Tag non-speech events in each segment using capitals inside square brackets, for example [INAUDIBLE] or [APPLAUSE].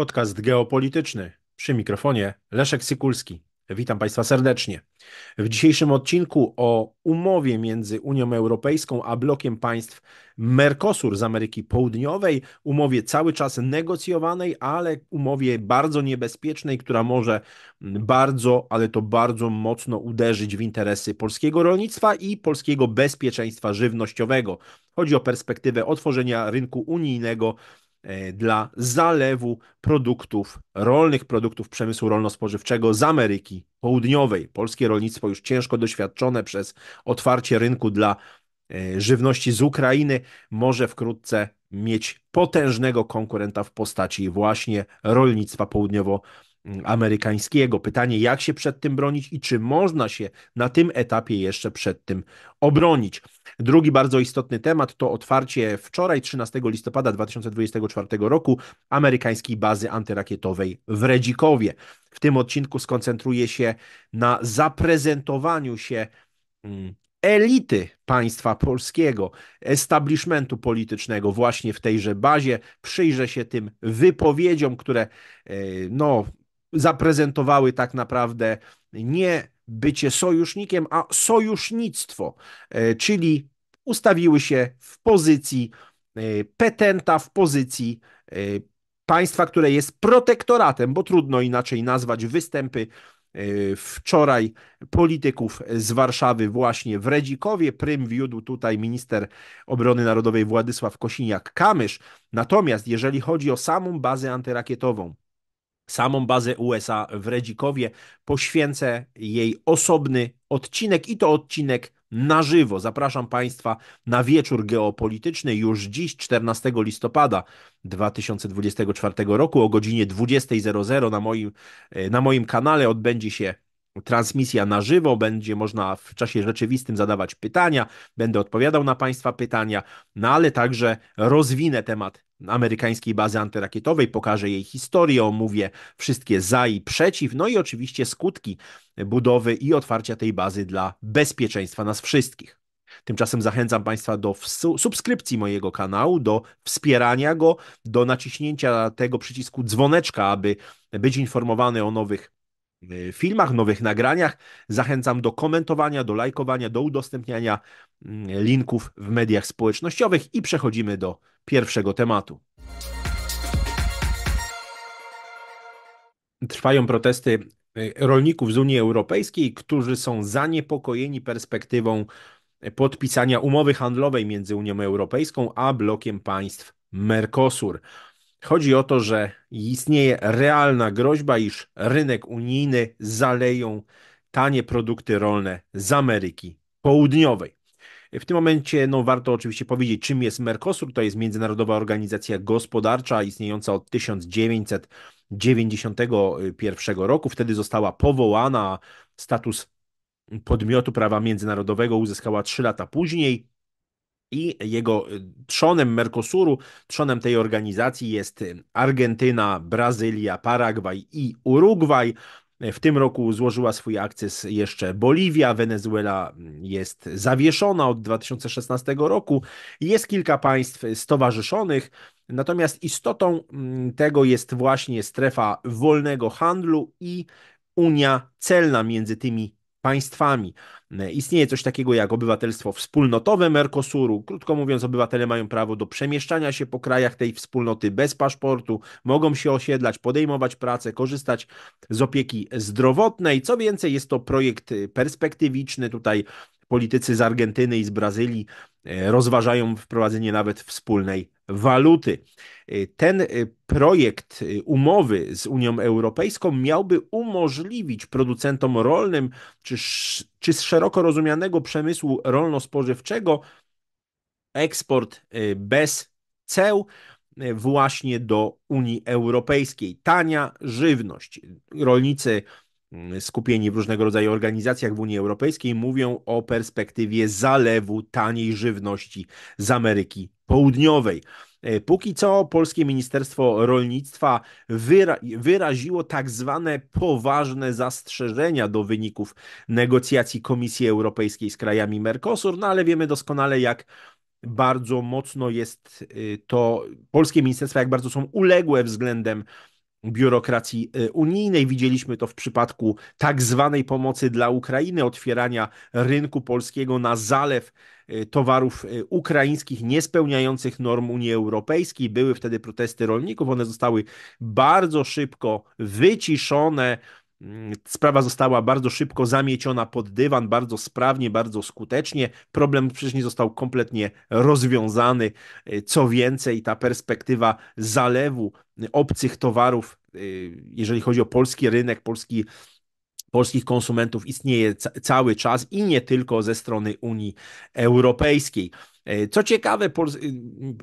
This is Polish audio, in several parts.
Podcast geopolityczny. Przy mikrofonie Leszek Sykulski. Witam Państwa serdecznie. W dzisiejszym odcinku o umowie między Unią Europejską a blokiem państw Mercosur z Ameryki Południowej, umowie cały czas negocjowanej, ale umowie bardzo niebezpiecznej, która może bardzo, ale to bardzo mocno uderzyć w interesy polskiego rolnictwa i polskiego bezpieczeństwa żywnościowego. Chodzi o perspektywę otworzenia rynku unijnego E, dla zalewu produktów rolnych, produktów przemysłu rolno-spożywczego z Ameryki Południowej. Polskie rolnictwo już ciężko doświadczone przez otwarcie rynku dla e, żywności z Ukrainy może wkrótce mieć potężnego konkurenta w postaci właśnie rolnictwa południowo-południowego Mm, amerykańskiego. Pytanie, jak się przed tym bronić i czy można się na tym etapie jeszcze przed tym obronić. Drugi bardzo istotny temat to otwarcie wczoraj, 13 listopada 2024 roku, amerykańskiej bazy antyrakietowej w Redzikowie. W tym odcinku skoncentruję się na zaprezentowaniu się mm, elity państwa polskiego, establishmentu politycznego właśnie w tejże bazie. Przyjrzę się tym wypowiedziom, które e, no, zaprezentowały tak naprawdę nie bycie sojusznikiem, a sojusznictwo, e, czyli ustawiły się w pozycji e, petenta, w pozycji e, państwa, które jest protektoratem, bo trudno inaczej nazwać występy wczoraj polityków z Warszawy właśnie w Redzikowie. Prym wiódł tutaj minister obrony narodowej Władysław Kosiniak-Kamysz. Natomiast jeżeli chodzi o samą bazę antyrakietową, samą bazę USA w Redzikowie. Poświęcę jej osobny odcinek i to odcinek na żywo. Zapraszam Państwa na wieczór geopolityczny już dziś, 14 listopada 2024 roku o godzinie 20.00 na moim, na moim kanale odbędzie się transmisja na żywo, będzie można w czasie rzeczywistym zadawać pytania, będę odpowiadał na Państwa pytania, no ale także rozwinę temat amerykańskiej bazy antyrakietowej, pokażę jej historię, omówię wszystkie za i przeciw, no i oczywiście skutki budowy i otwarcia tej bazy dla bezpieczeństwa nas wszystkich. Tymczasem zachęcam Państwa do subskrypcji mojego kanału, do wspierania go, do naciśnięcia tego przycisku dzwoneczka, aby być informowany o nowych filmach, nowych nagraniach. Zachęcam do komentowania, do lajkowania, do udostępniania mm, linków w mediach społecznościowych i przechodzimy do pierwszego tematu. Trwają protesty y, rolników z Unii Europejskiej, którzy są zaniepokojeni perspektywą y, podpisania umowy handlowej między Unią Europejską a blokiem państw Mercosur. Chodzi o to, że istnieje realna groźba, iż rynek unijny zaleją tanie produkty rolne z Ameryki Południowej. W tym momencie no, warto oczywiście powiedzieć, czym jest Mercosur. To jest międzynarodowa organizacja gospodarcza istniejąca od 1991 roku. Wtedy została powołana, status podmiotu prawa międzynarodowego uzyskała 3 lata później i jego y, trzonem Mercosuru, trzonem tej organizacji jest y, Argentyna, Brazylia, Paragwaj i Urugwaj. W tym roku złożyła swój akces jeszcze Boliwia, Wenezuela mm, jest zawieszona od 2016 roku. Jest kilka państw stowarzyszonych, natomiast istotą mm, tego jest właśnie strefa wolnego handlu i unia celna między tymi państwami. E, istnieje coś takiego jak obywatelstwo wspólnotowe Mercosuru. Krótko mówiąc, obywatele mają prawo do przemieszczania się po krajach tej wspólnoty bez paszportu, mogą się osiedlać, podejmować pracę, korzystać z opieki zdrowotnej. Co więcej, jest to projekt y, perspektywiczny. Tutaj politycy z Argentyny i z Brazylii e, rozważają wprowadzenie nawet wspólnej waluty. E, ten e, projekt umowy z Unią Europejską miałby umożliwić producentom rolnym czy, czy z szeroko rozumianego przemysłu rolno-spożywczego eksport bez ceł właśnie do Unii Europejskiej. Tania żywność. Rolnicy Mm, skupieni w różnego rodzaju organizacjach w Unii Europejskiej mówią o perspektywie zalewu taniej żywności z Ameryki Południowej. E, póki co polskie Ministerstwo Rolnictwa wyra wyraziło tak zwane poważne zastrzeżenia do wyników negocjacji Komisji Europejskiej z krajami Mercosur, no ale wiemy doskonale, jak bardzo mocno jest y, to polskie ministerstwa, jak bardzo są uległe względem biurokracji y, unijnej. Widzieliśmy to w przypadku tak zwanej pomocy dla Ukrainy, otwierania rynku polskiego na zalew y, towarów y, ukraińskich niespełniających norm Unii Europejskiej. Były wtedy protesty rolników, one zostały bardzo szybko wyciszone Mm, sprawa została bardzo szybko zamieciona pod dywan, bardzo sprawnie, bardzo skutecznie. Problem przecież nie został kompletnie rozwiązany. Y, co więcej, ta perspektywa zalewu y, obcych towarów, y, jeżeli chodzi o polski rynek, polski polskich konsumentów istnieje cały czas i nie tylko ze strony Unii Europejskiej. E, co ciekawe, Pol y,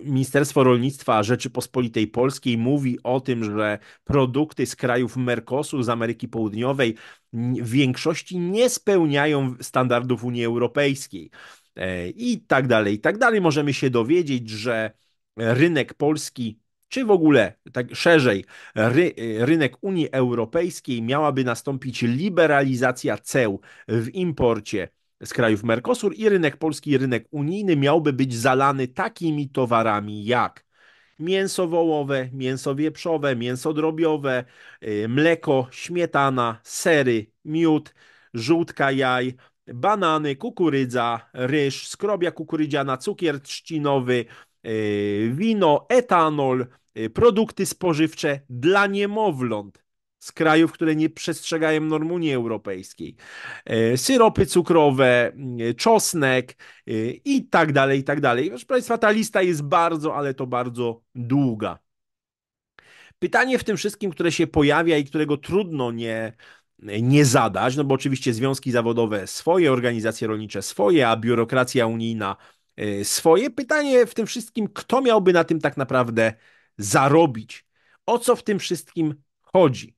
Ministerstwo Rolnictwa Rzeczypospolitej Polskiej mówi o tym, że produkty z krajów Mercosur, z Ameryki Południowej, w większości nie spełniają standardów Unii Europejskiej. E, I tak dalej, i tak dalej. Możemy się dowiedzieć, że rynek polski czy w ogóle tak szerzej ry, y, rynek Unii Europejskiej miałaby nastąpić liberalizacja ceł w imporcie z krajów Mercosur i rynek polski, rynek unijny miałby być zalany takimi towarami jak mięso wołowe, mięso wieprzowe, mięso drobiowe, y, mleko, śmietana, sery, miód, żółtka jaj, banany, kukurydza, ryż, skrobia kukurydziana, cukier trzcinowy, y, wino, etanol, y, produkty spożywcze dla niemowląt z krajów, które nie przestrzegają norm Unii Europejskiej. E, syropy cukrowe, mm, e, czosnek e, i tak dalej, i tak dalej. Proszę Państwa, ta lista jest bardzo, ale to bardzo długa. Pytanie w tym wszystkim, które się pojawia i którego trudno nie, nie zadać, no bo oczywiście związki zawodowe swoje, organizacje rolnicze swoje, a biurokracja unijna swoje. Pytanie w tym wszystkim, kto miałby na tym tak naprawdę zarobić? O co w tym wszystkim chodzi?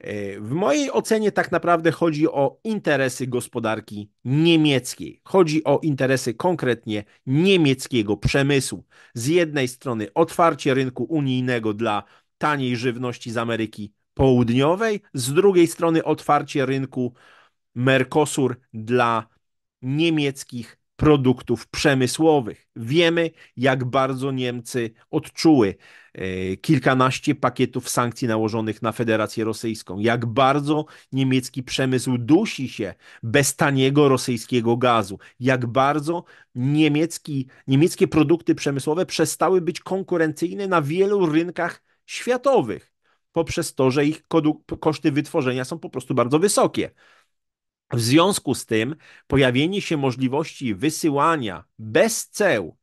E, w mojej ocenie tak naprawdę chodzi o interesy gospodarki niemieckiej. Chodzi o interesy konkretnie niemieckiego przemysłu. Z jednej strony otwarcie rynku unijnego dla taniej żywności z Ameryki Południowej, z drugiej strony otwarcie rynku Mercosur dla niemieckich produktów przemysłowych. Wiemy, jak bardzo Niemcy odczuły e, kilkanaście pakietów sankcji nałożonych na Federację Rosyjską, jak bardzo niemiecki przemysł dusi się bez taniego rosyjskiego gazu, jak bardzo niemiecki, niemieckie produkty przemysłowe przestały być konkurencyjne na wielu rynkach światowych poprzez to, że ich koszty wytworzenia są po prostu bardzo wysokie. W związku z tym pojawienie się możliwości wysyłania bez ceł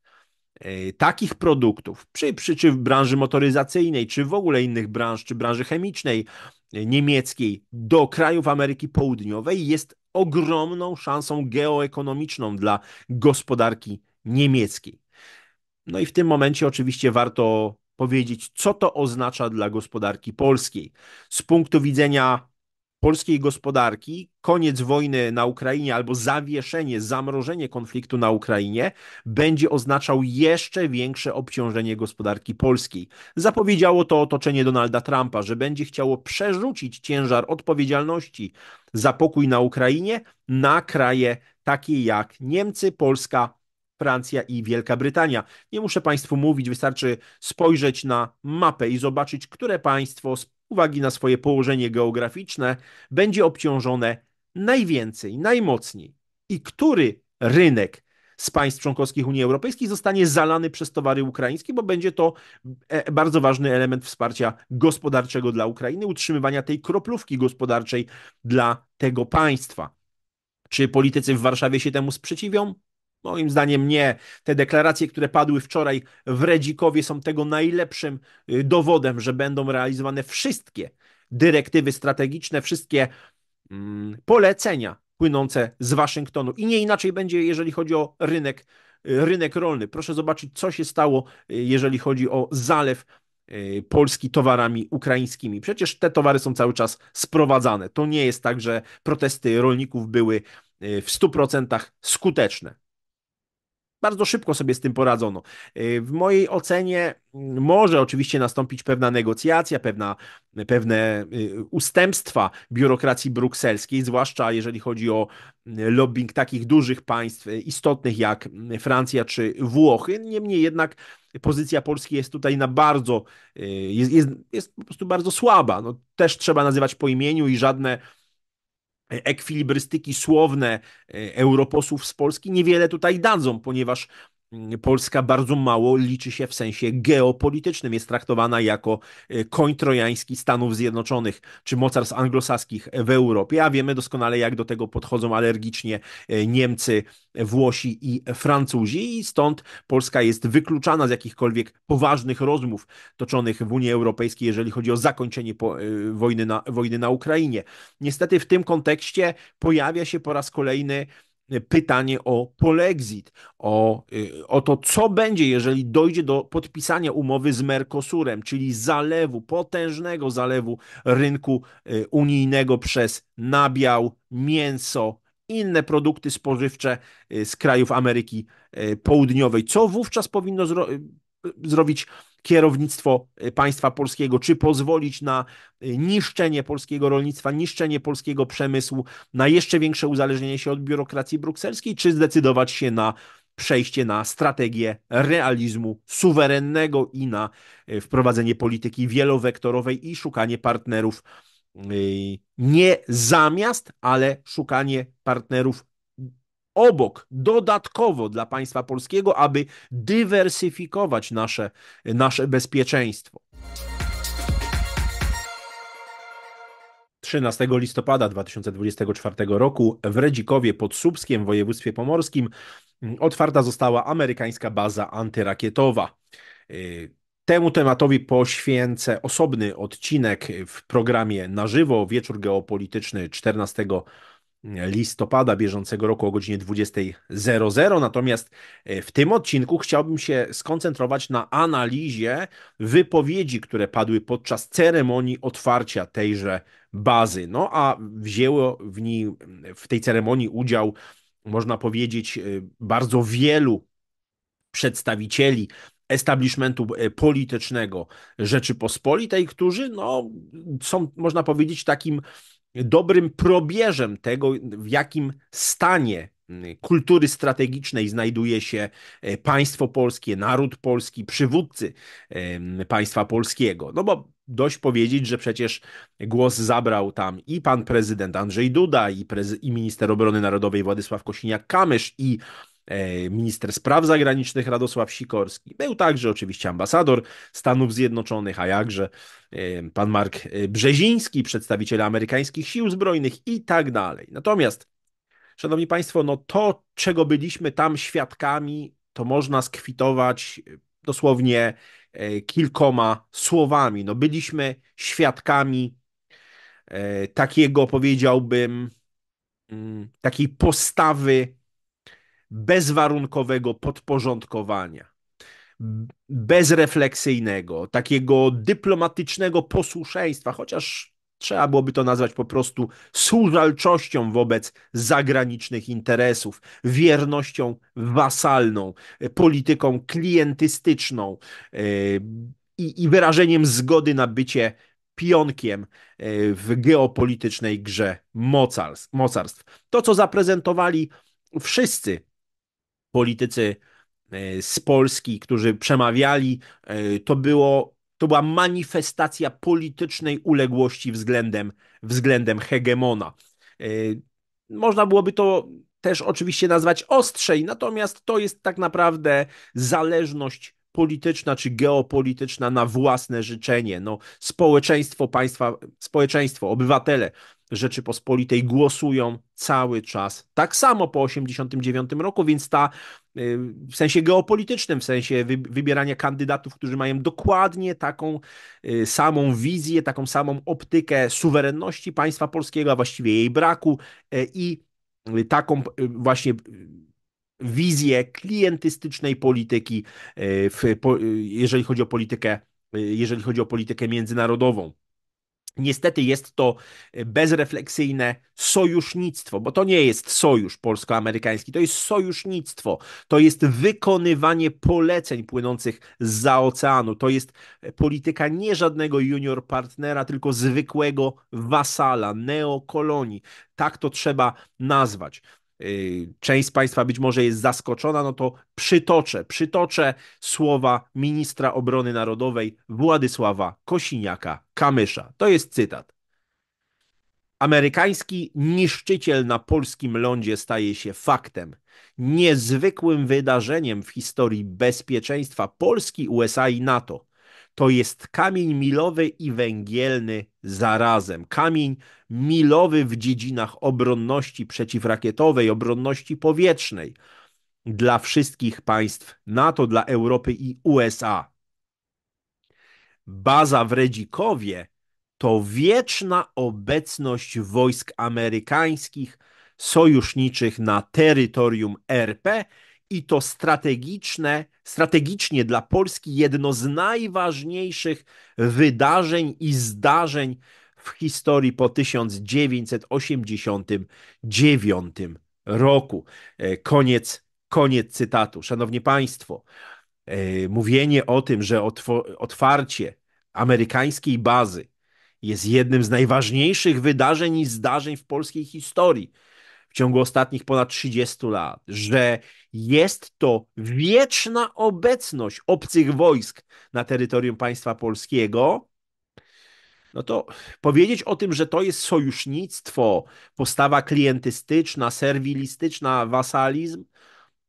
e, takich produktów, przy, przy, czy w branży motoryzacyjnej, czy w ogóle innych branż, czy branży chemicznej e, niemieckiej do krajów Ameryki Południowej jest ogromną szansą geoekonomiczną dla gospodarki niemieckiej. No i w tym momencie oczywiście warto powiedzieć, co to oznacza dla gospodarki polskiej. Z punktu widzenia polskiej gospodarki, koniec wojny na Ukrainie albo zawieszenie, zamrożenie konfliktu na Ukrainie będzie oznaczał jeszcze większe obciążenie gospodarki polskiej. Zapowiedziało to otoczenie Donalda Trumpa, że będzie chciało przerzucić ciężar odpowiedzialności za pokój na Ukrainie na kraje takie jak Niemcy, Polska, Francja i Wielka Brytania. Nie muszę Państwu mówić, wystarczy spojrzeć na mapę i zobaczyć, które państwo z uwagi na swoje położenie geograficzne, będzie obciążone najwięcej, najmocniej. I który rynek z państw członkowskich Unii Europejskiej zostanie zalany przez towary ukraińskie, bo będzie to e, bardzo ważny element wsparcia gospodarczego dla Ukrainy, utrzymywania tej kroplówki gospodarczej dla tego państwa. Czy politycy w Warszawie się temu sprzeciwią? Moim zdaniem nie. Te deklaracje, które padły wczoraj w Redzikowie, są tego najlepszym y, dowodem, że będą realizowane wszystkie dyrektywy strategiczne, wszystkie mm, polecenia płynące z Waszyngtonu. I nie inaczej będzie, jeżeli chodzi o rynek, y, rynek rolny. Proszę zobaczyć, co się stało, y, jeżeli chodzi o zalew Polski towarami ukraińskimi. Przecież te towary są cały czas sprowadzane. To nie jest tak, że protesty rolników były w 100% skuteczne bardzo szybko sobie z tym poradzono. E, w mojej ocenie mm, może oczywiście nastąpić pewna negocjacja, pewna, pewne y, ustępstwa biurokracji brukselskiej, zwłaszcza jeżeli chodzi o mm, lobbying takich dużych państw e, istotnych jak mm, Francja czy Włochy. Niemniej jednak pozycja Polski jest tutaj na bardzo, y, jest, jest, jest po prostu bardzo słaba. No, też trzeba nazywać po imieniu i żadne E, ekwilibrystyki słowne e, europosłów z Polski niewiele tutaj dadzą, ponieważ Polska bardzo mało liczy się w sensie geopolitycznym. Jest traktowana jako e, koń trojański Stanów Zjednoczonych czy mocarstw anglosaskich w Europie, a wiemy doskonale, jak do tego podchodzą alergicznie e, Niemcy, Włosi i Francuzi, i stąd Polska jest wykluczana z jakichkolwiek poważnych rozmów toczonych w Unii Europejskiej, jeżeli chodzi o zakończenie e, wojny, na, wojny na Ukrainie. Niestety w tym kontekście pojawia się po raz kolejny pytanie o polexit, o, y, o to, co będzie, jeżeli dojdzie do podpisania umowy z Mercosurem, czyli zalewu, potężnego zalewu rynku y, unijnego przez nabiał, mięso, inne produkty spożywcze y, z krajów Ameryki Południowej. Co wówczas powinno zro zrobić kierownictwo y, państwa polskiego, czy pozwolić na y, niszczenie polskiego rolnictwa, niszczenie polskiego przemysłu, na jeszcze większe uzależnienie się od biurokracji brukselskiej, czy zdecydować się na przejście na strategię realizmu suwerennego i na y, wprowadzenie polityki wielowektorowej i szukanie partnerów nie zamiast, ale szukanie partnerów obok, dodatkowo dla państwa polskiego, aby dywersyfikować nasze, nasze bezpieczeństwo. 13 listopada 2024 roku w Redzikowie pod Słupskiem w województwie pomorskim mm, otwarta została amerykańska baza antyrakietowa. Y, temu tematowi poświęcę osobny odcinek w programie na żywo Wieczór Geopolityczny 14 listopada bieżącego roku o godzinie 20.00. Natomiast e, w tym odcinku chciałbym się skoncentrować na analizie wypowiedzi, które padły podczas ceremonii otwarcia tejże bazy. No a wzięło w, niej, w tej ceremonii udział, można powiedzieć, e, bardzo wielu przedstawicieli establishmentu e, politycznego Rzeczypospolitej, którzy no, są, można powiedzieć, takim dobrym probierzem tego, w jakim stanie kultury strategicznej znajduje się e, państwo polskie, naród polski, przywódcy e, państwa polskiego. No bo dość powiedzieć, że przecież głos zabrał tam i pan prezydent Andrzej Duda, i, i minister obrony narodowej Władysław Kosiniak-Kamysz, i E, minister spraw zagranicznych Radosław Sikorski. Był także oczywiście ambasador Stanów Zjednoczonych, a jakże e, pan Mark e, Brzeziński, przedstawiciel amerykańskich sił zbrojnych i tak dalej. Natomiast, szanowni państwo, no to, czego byliśmy tam świadkami, to można skwitować dosłownie kilkoma słowami. No byliśmy świadkami takiego, powiedziałbym, mm, takiej postawy bezwarunkowego podporządkowania, bezrefleksyjnego, takiego dyplomatycznego posłuszeństwa, chociaż trzeba byłoby to nazwać po prostu służalczością wobec zagranicznych interesów, wiernością wasalną, polityką klientystyczną e, i, i wyrażeniem zgody na bycie pionkiem e, w geopolitycznej grze mocarstw. To, co zaprezentowali wszyscy politycy e, z Polski, którzy przemawiali, e, to, było, to była manifestacja politycznej uległości względem, względem hegemona. E, można byłoby to też oczywiście nazwać ostrzej, natomiast to jest tak naprawdę zależność polityczna czy geopolityczna na własne życzenie. No, społeczeństwo państwa, społeczeństwo, obywatele Rzeczypospolitej głosują cały czas tak samo po 1989 roku, więc ta y, w sensie geopolitycznym, w sensie wybierania kandydatów, którzy mają dokładnie taką y, samą wizję, taką samą optykę suwerenności państwa polskiego, a właściwie jej braku e, i y, taką właśnie wizję klientystycznej polityki, e, w, e, jeżeli chodzi o politykę, e, jeżeli chodzi o politykę międzynarodową. Niestety jest to bezrefleksyjne sojusznictwo, bo to nie jest sojusz polsko-amerykański, to jest sojusznictwo, to jest wykonywanie poleceń płynących za oceanu, to jest polityka nie żadnego junior partnera, tylko zwykłego wasala, neokolonii. Tak to trzeba nazwać. Y, część z Państwa być może jest zaskoczona, no to przytoczę, przytoczę słowa ministra obrony narodowej Władysława Kosiniaka-Kamysza. To jest cytat. Amerykański niszczyciel na polskim lądzie staje się faktem, niezwykłym wydarzeniem w historii bezpieczeństwa Polski, USA i NATO to jest kamień milowy i węgielny zarazem. Kamień milowy w dziedzinach obronności przeciwrakietowej, obronności powietrznej dla wszystkich państw NATO, dla Europy i USA. Baza w Redzikowie to wieczna obecność wojsk amerykańskich sojuszniczych na terytorium RP i to strategiczne, strategicznie dla Polski jedno z najważniejszych wydarzeń i zdarzeń w historii po 1989 roku. E, koniec, koniec cytatu. Szanowni Państwo, e, mówienie o tym, że otwarcie amerykańskiej bazy jest jednym z najważniejszych wydarzeń i zdarzeń w polskiej historii – ciągu ostatnich ponad 30 lat, że jest to wieczna obecność obcych wojsk na terytorium państwa polskiego, no to powiedzieć o tym, że to jest sojusznictwo, postawa klientystyczna, serwilistyczna, wasalizm,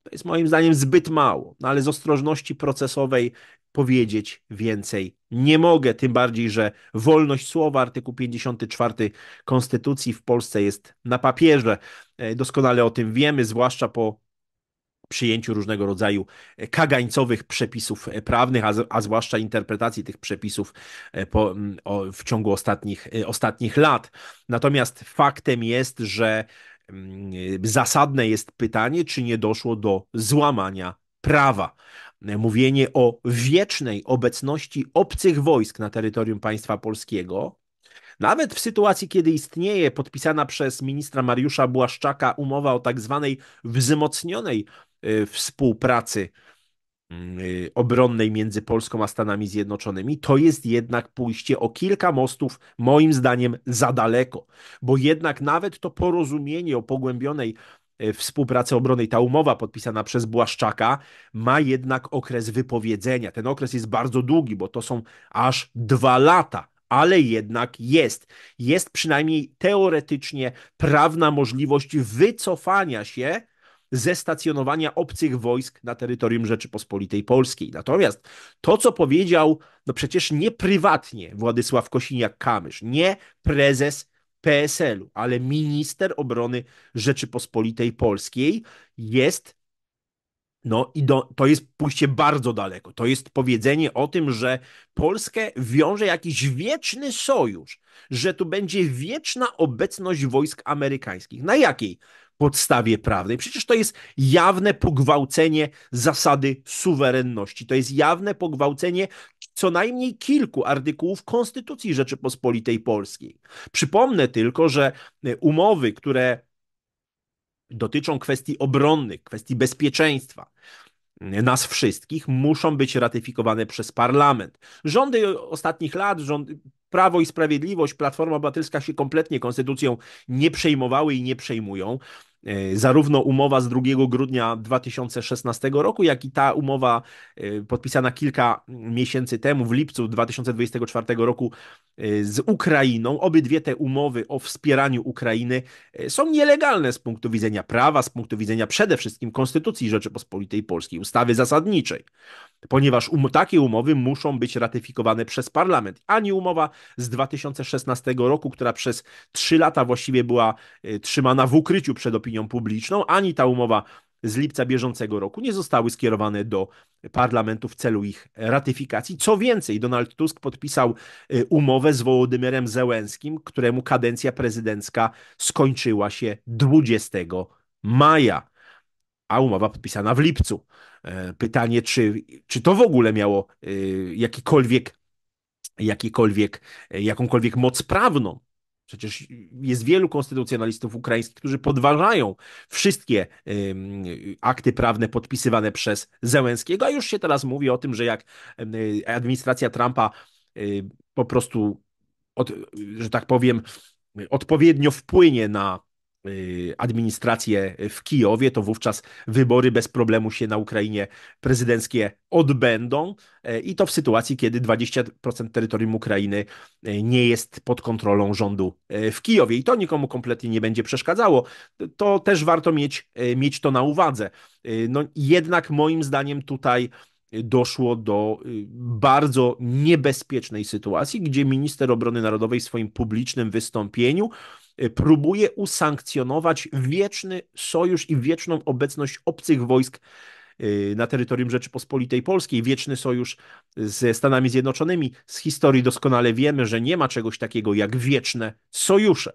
to jest moim zdaniem zbyt mało, no ale z ostrożności procesowej powiedzieć więcej nie mogę, tym bardziej, że wolność słowa, artykuł 54 Konstytucji w Polsce jest na papierze. E, doskonale o tym wiemy, zwłaszcza po przyjęciu różnego rodzaju e, kagańcowych przepisów e, prawnych, a, a zwłaszcza interpretacji tych przepisów po, o, w ciągu ostatnich, ostatnich lat. Natomiast faktem jest, że zasadne jest pytanie, czy nie doszło do złamania prawa mówienie o wiecznej obecności obcych wojsk na terytorium państwa polskiego, nawet w sytuacji, kiedy istnieje podpisana przez ministra Mariusza Błaszczaka umowa o tak zwanej wzmocnionej y, współpracy mm, y, obronnej między Polską a Stanami Zjednoczonymi, to jest jednak pójście o kilka mostów, moim zdaniem, za daleko, bo jednak nawet to porozumienie o pogłębionej E, współpracy obronnej, ta umowa podpisana przez Błaszczaka ma jednak okres wypowiedzenia. Ten okres jest bardzo długi, bo to są aż dwa lata ale jednak jest. Jest przynajmniej teoretycznie prawna możliwość wycofania się ze stacjonowania obcych wojsk na terytorium Rzeczypospolitej Polskiej. Natomiast to, co powiedział, no przecież nie prywatnie Władysław Kosiniak-Kamysz, nie prezes PSL-u, ale minister obrony Rzeczypospolitej Polskiej jest. No i do, to jest pójście bardzo daleko. To jest powiedzenie o tym, że Polskę wiąże jakiś wieczny sojusz, że tu będzie wieczna obecność wojsk amerykańskich. Na jakiej? podstawie prawnej. Przecież to jest jawne pogwałcenie zasady suwerenności. To jest jawne pogwałcenie co najmniej kilku artykułów Konstytucji Rzeczypospolitej Polskiej. Przypomnę tylko, że y, umowy, które dotyczą kwestii obronnych, kwestii bezpieczeństwa, y, nas wszystkich muszą być ratyfikowane przez parlament. Rządy ostatnich lat, rząd, Prawo i Sprawiedliwość, Platforma Obywatelska się kompletnie konstytucją nie przejmowały i nie przejmują. E, zarówno umowa z 2 grudnia 2016 roku, jak i ta umowa e, podpisana kilka miesięcy temu, w lipcu 2024 roku e, z Ukrainą. Obydwie te umowy o wspieraniu Ukrainy są nielegalne z punktu widzenia prawa, z punktu widzenia przede wszystkim Konstytucji Rzeczypospolitej Polskiej, ustawy zasadniczej ponieważ um takie umowy muszą być ratyfikowane przez parlament. Ani umowa z 2016 roku, która przez 3 lata właściwie była y, trzymana w ukryciu przed opinią publiczną, ani ta umowa z lipca bieżącego roku nie zostały skierowane do parlamentu w celu ich ratyfikacji. Co więcej, Donald Tusk podpisał y, umowę z Wołodymyrem Zełenskim, któremu kadencja prezydencka skończyła się 20 maja a umowa podpisana w lipcu. E, pytanie, czy, czy to w ogóle miało e, jakikolwiek, jakikolwiek, e, jakąkolwiek moc prawną? Przecież jest wielu konstytucjonalistów ukraińskich, którzy podważają wszystkie akty prawne podpisywane przez Zełenskiego, a już się teraz mówi o tym, że jak administracja Trumpa po prostu, od, że tak powiem, odpowiednio wpłynie na Y, administrację w Kijowie, to wówczas wybory bez problemu się na Ukrainie prezydenckie odbędą e, i to w sytuacji, kiedy 20% terytorium Ukrainy e, nie jest pod kontrolą rządu e, w Kijowie i to nikomu kompletnie nie będzie przeszkadzało. To też warto mieć, mieć to na uwadze. No, jednak moim zdaniem tutaj doszło do y, bardzo niebezpiecznej sytuacji, gdzie minister obrony narodowej w swoim publicznym wystąpieniu Y, próbuje usankcjonować wieczny sojusz i wieczną obecność obcych wojsk y, na terytorium Rzeczypospolitej Polskiej, wieczny sojusz ze Stanami Zjednoczonymi. Z historii doskonale wiemy, że nie ma czegoś takiego jak wieczne sojusze.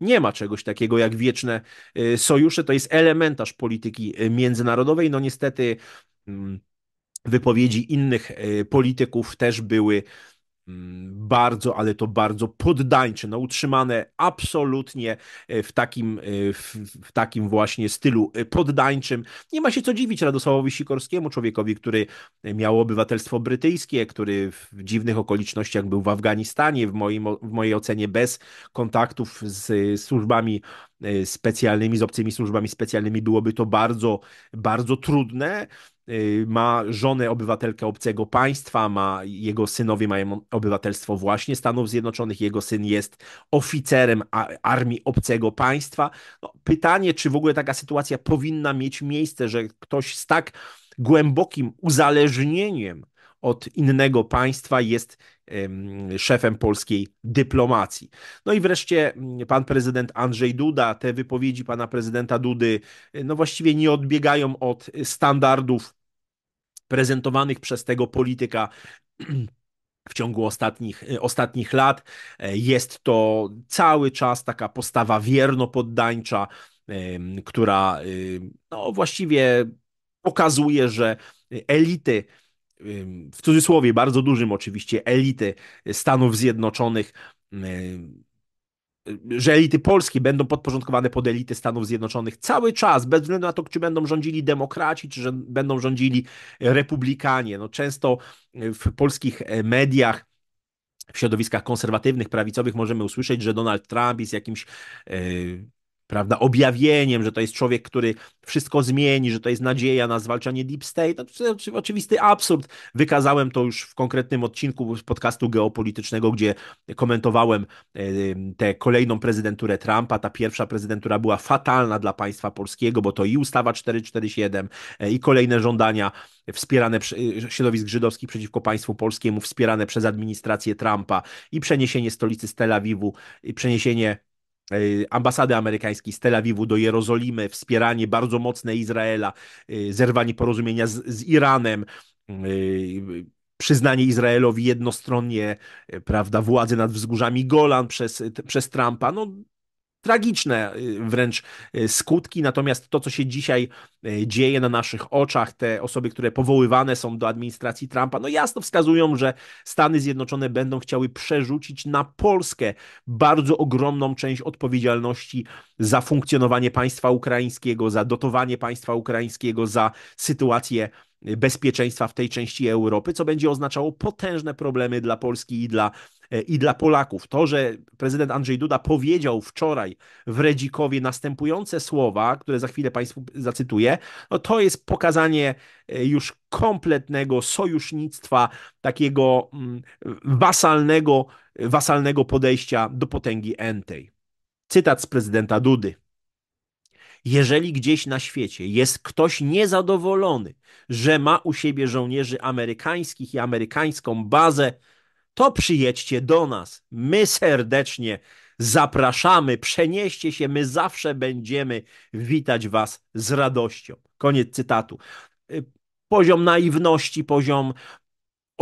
Nie ma czegoś takiego jak wieczne y, sojusze, to jest elementarz polityki międzynarodowej. No niestety mm, wypowiedzi innych polityków też były Mm, bardzo, ale to bardzo poddańcze, no utrzymane absolutnie e, w takim, e, w, w, takim właśnie stylu e, poddańczym. Nie ma się co dziwić Radosławowi Sikorskiemu, człowiekowi, który miał obywatelstwo brytyjskie, który w dziwnych okolicznościach był w Afganistanie, w, moim, w mojej ocenie bez kontaktów z służbami specjalnymi, z obcymi służbami specjalnymi byłoby to bardzo, bardzo trudne. Y, ma żonę obywatelkę obcego państwa, ma, jego synowie mają obywatelstwo właśnie Stanów Zjednoczonych, jego syn jest oficerem armii obcego państwa. No, pytanie, czy w ogóle taka sytuacja powinna mieć miejsce, że ktoś z tak głębokim uzależnieniem od innego państwa jest szefem polskiej dyplomacji. No i wreszcie mm, pan prezydent Andrzej Duda, te wypowiedzi pana prezydenta Dudy, e, no właściwie nie odbiegają od standardów prezentowanych przez tego polityka [CLEARS THROAT] w ciągu ostatnich, e, ostatnich lat. E, jest to cały czas taka postawa wierno-poddańcza, która y, no, właściwie pokazuje, że elity w cudzysłowie bardzo dużym oczywiście, elity Stanów Zjednoczonych, y, że elity polskie będą podporządkowane pod elity Stanów Zjednoczonych cały czas, bez względu na to, czy będą rządzili demokraci, czy że będą rządzili republikanie. No, często y, w polskich e, mediach w środowiskach konserwatywnych, prawicowych możemy usłyszeć, że Donald Trump jest jakimś yy, prawda, objawieniem, że to jest człowiek, który wszystko zmieni, że to jest nadzieja na zwalczanie deep state, to jest oczywisty absurd. Wykazałem to już w konkretnym odcinku z podcastu geopolitycznego, gdzie komentowałem e, tę kolejną prezydenturę Trumpa. Ta pierwsza prezydentura była fatalna dla państwa polskiego, bo to i ustawa 447 e, i kolejne żądania wspierane e, środowisk żydowskich przeciwko państwu polskiemu, wspierane przez administrację Trumpa i przeniesienie stolicy z Tel Awiwu i przeniesienie E, ambasady amerykańskiej z Tel Awiwu do Jerozolimy, wspieranie bardzo mocne Izraela, e, zerwanie porozumienia z, z Iranem, e, przyznanie Izraelowi jednostronnie prawda, władzy nad wzgórzami Golan przez, przez Trumpa. No, tragiczne y, wręcz y, skutki, natomiast to, co się dzisiaj y, dzieje na naszych oczach, te osoby, które powoływane są do administracji Trumpa, no jasno wskazują, że Stany Zjednoczone będą chciały przerzucić na Polskę bardzo ogromną część odpowiedzialności za funkcjonowanie państwa ukraińskiego, za dotowanie państwa ukraińskiego, za sytuację bezpieczeństwa w tej części Europy, co będzie oznaczało potężne problemy dla Polski i dla, e, i dla Polaków. To, że prezydent Andrzej Duda powiedział wczoraj w Redzikowie następujące słowa, które za chwilę Państwu zacytuję, no to jest pokazanie e, już kompletnego sojusznictwa, takiego mm, wasalnego, wasalnego podejścia do potęgi entej. Cytat z prezydenta Dudy. Jeżeli gdzieś na świecie jest ktoś niezadowolony, że ma u siebie żołnierzy amerykańskich i amerykańską bazę, to przyjedźcie do nas. My serdecznie zapraszamy, przenieście się, my zawsze będziemy witać Was z radością. Koniec cytatu y, poziom naiwności, poziom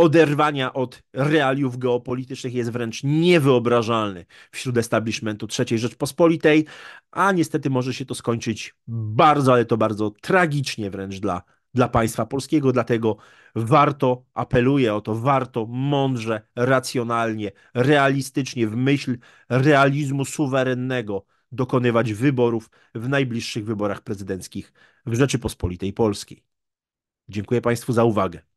oderwania od realiów geopolitycznych jest wręcz niewyobrażalny wśród establishmentu III Rzeczpospolitej, a niestety może się to skończyć bardzo, ale to bardzo tragicznie wręcz dla, dla państwa polskiego, dlatego warto, apeluję o to, warto mądrze, racjonalnie, realistycznie, w myśl realizmu suwerennego dokonywać wyborów w najbliższych wyborach prezydenckich w Rzeczypospolitej Polskiej. Dziękuję Państwu za uwagę.